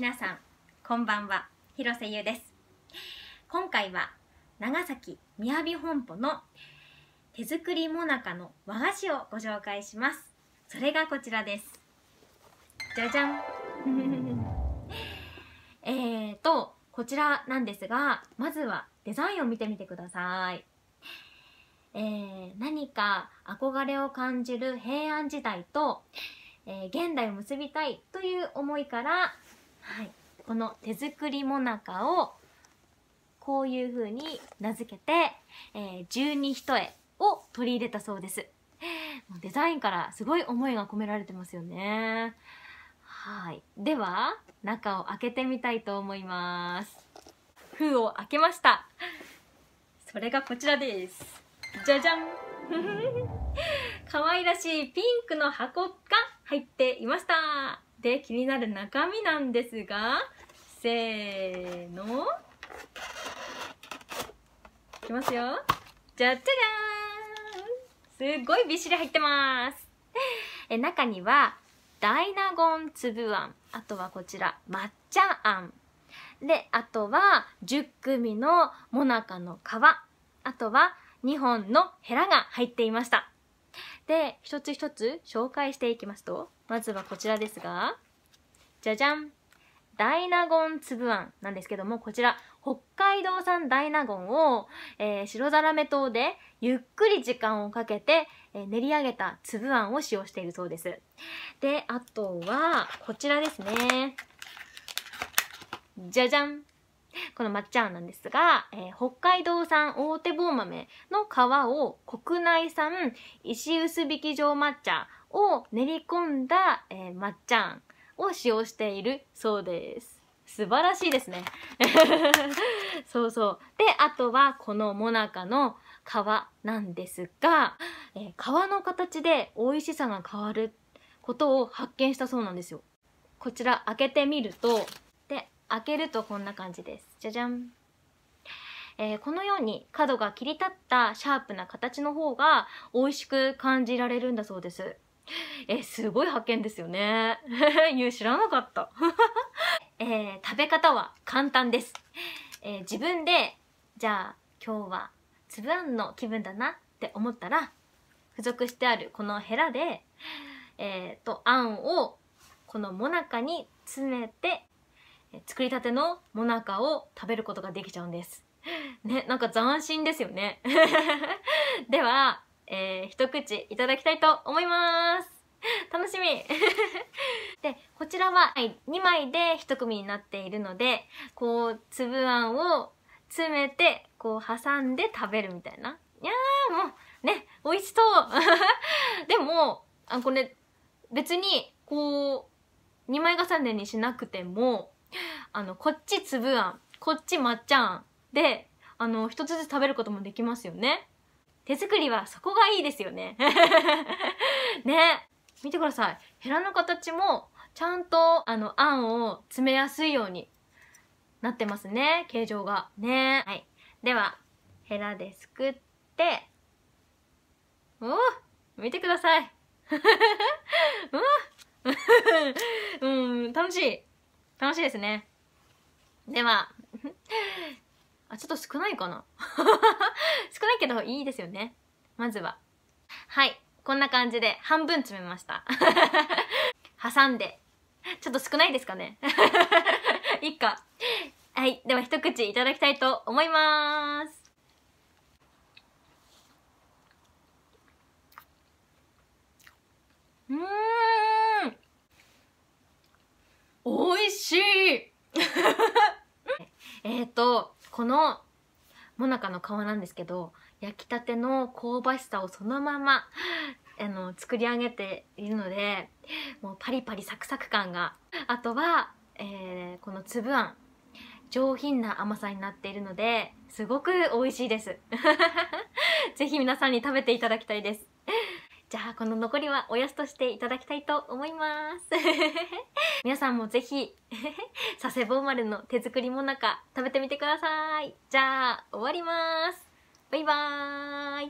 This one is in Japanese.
皆さんこんばんは広瀬優です今回は長崎みやび本舗の手作りもなかの和菓子をご紹介しますそれがこちらですじゃじゃん えーとこちらなんですがまずはデザインを見てみてくださいえー、何か憧れを感じる平安時代と、えー、現代を結びたいという思いからこの手作りもなかをこういうふうに名付けて、えー、十二一重を取り入れたそうです。デザインからすごい思いが込められてますよね。はい。では、中を開けてみたいと思います。封を開けました。それがこちらです。じゃじゃん 可愛らしいピンクの箱が入っていました。で、気になる中身なんですが、せーのいきますよじゃじゃじゃーんすごいびっしり入ってますえ中にはダイナゴン粒あんあとはこちら抹茶あんであとは10組のもなかの皮あとは2本のヘラが入っていましたで一つ一つ紹介していきますとまずはこちらですがじゃじゃんダイナゴン粒あんなんですけども、こちら、北海道産ダイナゴンを、えー、白ざらめ糖でゆっくり時間をかけて、えー、練り上げた粒あんを使用しているそうです。で、あとは、こちらですね。じゃじゃんこの抹茶あんなんですが、えー、北海道産大手棒豆の皮を国内産石臼挽き状抹茶を練り込んだ、えー、抹茶あんを使用しているそうです。素晴らしいですね。そうそう。で、あとはこのモナカの皮なんですが、えー、皮の形で美味しさが変わることを発見したそうなんですよ。こちら開けてみると、で、開けるとこんな感じです。じゃじゃん。えー、このように角が切り立ったシャープな形の方が美味しく感じられるんだそうです。え、すごい発見ですよね。い う知らなかった。えー、食べ方は簡単です。えー、自分で、じゃあ今日は粒あんの気分だなって思ったら、付属してあるこのヘラで、えっ、ー、と、あんをこのもなかに詰めて、作りたてのもなかを食べることができちゃうんです。ね、なんか斬新ですよね。では、えー、一口いただきたいと思います楽しみ でこちらは2枚で1組になっているのでこう粒あんを詰めてこう挟んで食べるみたいないやーもうね美味しそう でもあこれ別にこう2枚重ねにしなくてもあのこっち粒あんこっち抹茶あんであの一つずつ食べることもできますよね手作りはそこがいいですよね ね見てくださいヘラの形もちゃんとあのあんを詰めやすいようになってますね形状がねはいではヘラですくってお見てください うん楽しい楽しいですねではあ、ちょっと少ないかな 少ないけどいいですよね。まずは。はい。こんな感じで半分詰めました。挟んで。ちょっと少ないですかね。いっか。はい。では一口いただきたいと思います。うん美味しいえっとこのもなかの皮なんですけど焼きたての香ばしさをそのままあの作り上げているのでもうパリパリサクサク感があとは、えー、この粒あん上品な甘さになっているのですごく美味しいです是非皆さんに食べていただきたいですじゃあこの残りはおやつとしていただきたいと思います 皆さんもぜひ 佐世保生まの手作りもなか食べてみてくださいじゃあ終わりますバイバーイ